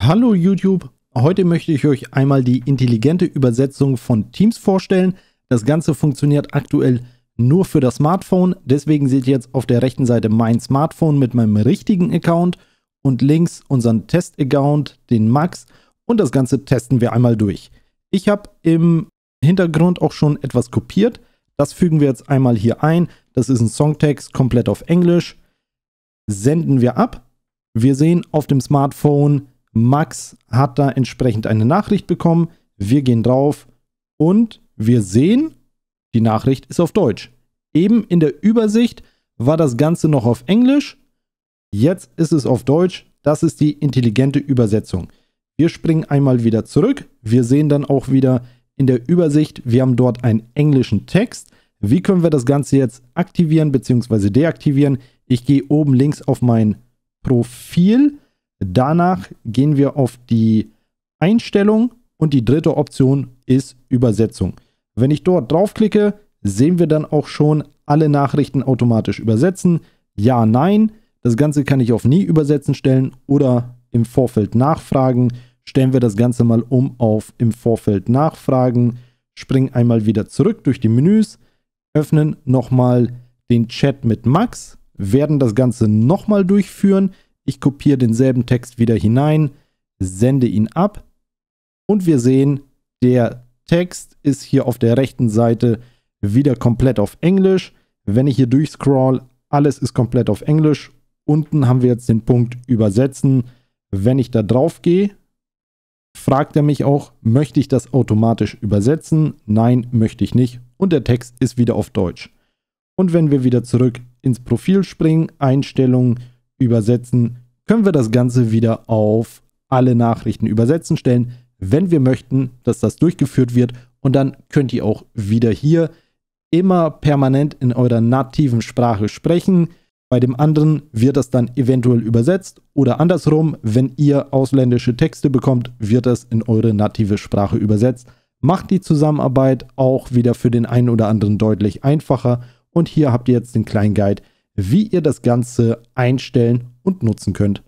Hallo YouTube, heute möchte ich euch einmal die intelligente Übersetzung von Teams vorstellen. Das Ganze funktioniert aktuell nur für das Smartphone, deswegen seht ihr jetzt auf der rechten Seite mein Smartphone mit meinem richtigen Account und links unseren Test-Account, den Max und das Ganze testen wir einmal durch. Ich habe im Hintergrund auch schon etwas kopiert, das fügen wir jetzt einmal hier ein. Das ist ein Songtext, komplett auf Englisch. Senden wir ab. Wir sehen auf dem Smartphone Max hat da entsprechend eine Nachricht bekommen. Wir gehen drauf und wir sehen, die Nachricht ist auf Deutsch. Eben in der Übersicht war das Ganze noch auf Englisch. Jetzt ist es auf Deutsch. Das ist die intelligente Übersetzung. Wir springen einmal wieder zurück. Wir sehen dann auch wieder in der Übersicht, wir haben dort einen englischen Text. Wie können wir das Ganze jetzt aktivieren bzw. deaktivieren? Ich gehe oben links auf mein Profil. Danach gehen wir auf die Einstellung und die dritte Option ist Übersetzung. Wenn ich dort draufklicke, sehen wir dann auch schon alle Nachrichten automatisch übersetzen. Ja, nein. Das Ganze kann ich auf nie übersetzen stellen oder im Vorfeld nachfragen. Stellen wir das Ganze mal um auf im Vorfeld nachfragen. Springen einmal wieder zurück durch die Menüs. Öffnen nochmal den Chat mit Max. Werden das Ganze nochmal durchführen. Ich kopiere denselben Text wieder hinein, sende ihn ab und wir sehen, der Text ist hier auf der rechten Seite wieder komplett auf Englisch. Wenn ich hier durchscroll, alles ist komplett auf Englisch. Unten haben wir jetzt den Punkt Übersetzen. Wenn ich da drauf gehe, fragt er mich auch, möchte ich das automatisch übersetzen? Nein, möchte ich nicht. Und der Text ist wieder auf Deutsch. Und wenn wir wieder zurück ins Profil springen, Einstellungen übersetzen, können wir das Ganze wieder auf alle Nachrichten übersetzen stellen, wenn wir möchten, dass das durchgeführt wird. Und dann könnt ihr auch wieder hier immer permanent in eurer nativen Sprache sprechen. Bei dem anderen wird das dann eventuell übersetzt oder andersrum, wenn ihr ausländische Texte bekommt, wird das in eure native Sprache übersetzt. Macht die Zusammenarbeit auch wieder für den einen oder anderen deutlich einfacher. Und hier habt ihr jetzt den kleinen Guide, wie ihr das Ganze einstellen und nutzen könnt.